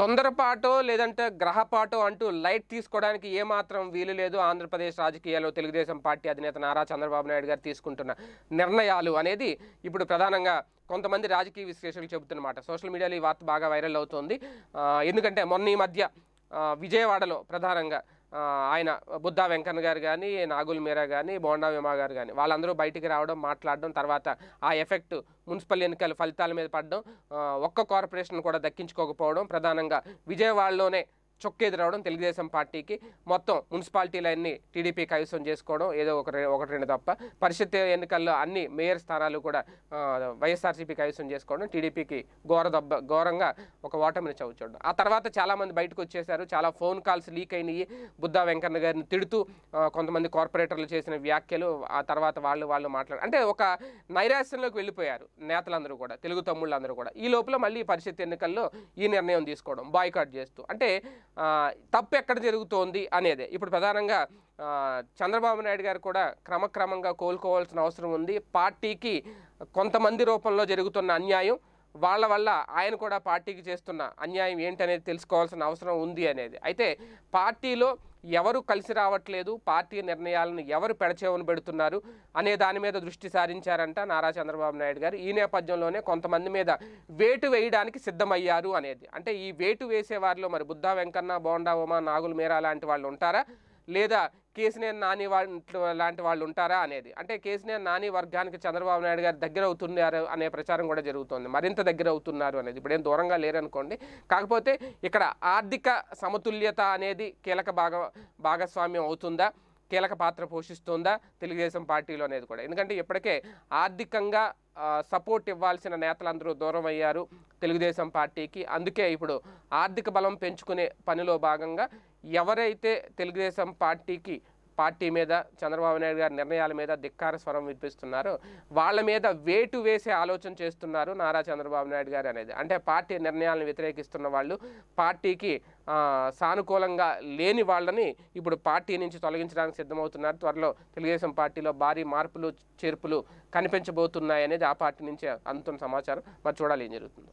తొందరపాటో లేదంటే గ్రహపాటో అంటూ లైట్ తీసుకోవడానికి ఏమాత్రం వీలు లేదు ఆంధ్రప్రదేశ్ రాజకీయాల్లో తెలుగుదేశం పార్టీ అధినేత నారా చంద్రబాబు నాయుడు గారు తీసుకుంటున్న నిర్ణయాలు అనేది ఇప్పుడు ప్రధానంగా కొంతమంది రాజకీయ విశ్లేషకులు చెబుతున్నమాట సోషల్ మీడియాలో ఈ వార్త బాగా వైరల్ అవుతోంది ఎందుకంటే మొన్న ఈ మధ్య విజయవాడలో ప్రధానంగా ఆయన బుద్ధా వెంకన్న గారు కానీ నాగుల్ మీరా కానీ బోండా విమా గారు కానీ వాళ్ళందరూ బయటికి రావడం మాట్లాడడం తర్వాత ఆ ఎఫెక్ట్ మున్సిపల్ ఎన్నికల ఫలితాల మీద పడడం ఒక్క కార్పొరేషన్ కూడా దక్కించుకోకపోవడం ప్రధానంగా విజయవాడలోనే చొక్కే రావడం తెలుగుదేశం పార్టీకి మొత్తం మున్సిపాలిటీలన్నీ టీడీపీ కైవసం చేసుకోవడం ఏదో ఒక ఒకటి రెండు తప్ప పరిషత్ ఎన్నికల్లో అన్ని మేయర్ స్థానాలు కూడా వైఎస్ఆర్సీపీ కైవసం చేసుకోవడం టీడీపీకి ఘోర దెబ్బ ఘోరంగా ఒక ఓటమిని చవి ఆ తర్వాత చాలామంది బయటకు వచ్చేసారు చాలా ఫోన్ కాల్స్ లీక్ అయినాయి బుద్ధా వెంకన్న గారిని తిడుతూ కొంతమంది కార్పొరేటర్లు చేసిన వ్యాఖ్యలు ఆ తర్వాత వాళ్ళు వాళ్ళు మాట్లాడు అంటే ఒక నైరాశ్యంలోకి వెళ్ళిపోయారు నేతలందరూ కూడా తెలుగు తమ్ముళ్ళందరూ కూడా ఈ లోపల మళ్ళీ పరిషత్ ఎన్నికల్లో ఈ నిర్ణయం తీసుకోవడం బాయ్కాట్ చేస్తూ అంటే తప్పు ఎక్కడ జరుగుతోంది అనేది ఇప్పుడు ప్రధానంగా చంద్రబాబు నాయుడు గారు కూడా క్రమక్రమంగా కోలుకోవాల్సిన అవసరం ఉంది పార్టీకి కొంతమంది రూపంలో జరుగుతున్న అన్యాయం వాళ్ళ వల్ల ఆయన కూడా పార్టీకి చేస్తున్న అన్యాయం ఏంటనేది తెలుసుకోవాల్సిన అవసరం ఉంది అనేది అయితే పార్టీలో ఎవరు కలిసి రావట్లేదు పార్టీ నిర్ణయాలను ఎవరు పెడచేవను పెడుతున్నారు అనే దాని మీద దృష్టి సారించారంట నారా చంద్రబాబు నాయుడు గారు ఈ నేపథ్యంలోనే కొంతమంది మీద వేటు వేయడానికి సిద్ధమయ్యారు అనేది అంటే ఈ వేటు వేసే వారిలో మరి బుద్ధా వెంకన్న బోండా ఉమా నాగుల మీరా లాంటి వాళ్ళు ఉంటారా లేదా కేసీఆర్ నాని లాంటి వాళ్ళు ఉంటారా అనేది అంటే కేసీఆర్ నాని వర్గానికి చంద్రబాబు నాయుడు గారు దగ్గర అవుతున్నారు అనే ప్రచారం కూడా జరుగుతుంది మరింత దగ్గర అవుతున్నారు అనేది ఇప్పుడేం దూరంగా లేరనుకోండి కాకపోతే ఇక్కడ ఆర్థిక సమతుల్యత అనేది కీలక భాగ భాగస్వామ్యం అవుతుందా కీలక పాత్ర పోషిస్తుందా తెలుగుదేశం పార్టీలో అనేది కూడా ఎందుకంటే ఇప్పటికే ఆర్థికంగా సపోర్ట్ ఇవ్వాల్సిన నేతలందరూ దూరం అయ్యారు తెలుగుదేశం పార్టీకి అందుకే ఇప్పుడు ఆర్థిక బలం పెంచుకునే పనిలో భాగంగా ఎవరైతే తెలుగుదేశం పార్టీకి పార్టీ మీద చంద్రబాబు నాయుడు గారి నిర్ణయాల మీద ధిక్కార స్వరం వినిపిస్తున్నారు వాళ్ళ మీద వేటు వేసే ఆలోచన చేస్తున్నారు నారా చంద్రబాబు నాయుడు గారు అనేది అంటే పార్టీ నిర్ణయాలను వ్యతిరేకిస్తున్న వాళ్ళు పార్టీకి సానుకూలంగా లేని వాళ్ళని ఇప్పుడు పార్టీ నుంచి తొలగించడానికి సిద్ధమవుతున్నారు త్వరలో తెలుగుదేశం పార్టీలో భారీ మార్పులు చేర్పులు కనిపించబోతున్నాయనేది ఆ పార్టీ నుంచి అందుతున్న సమాచారం మరి చూడాలి ఏం జరుగుతుందో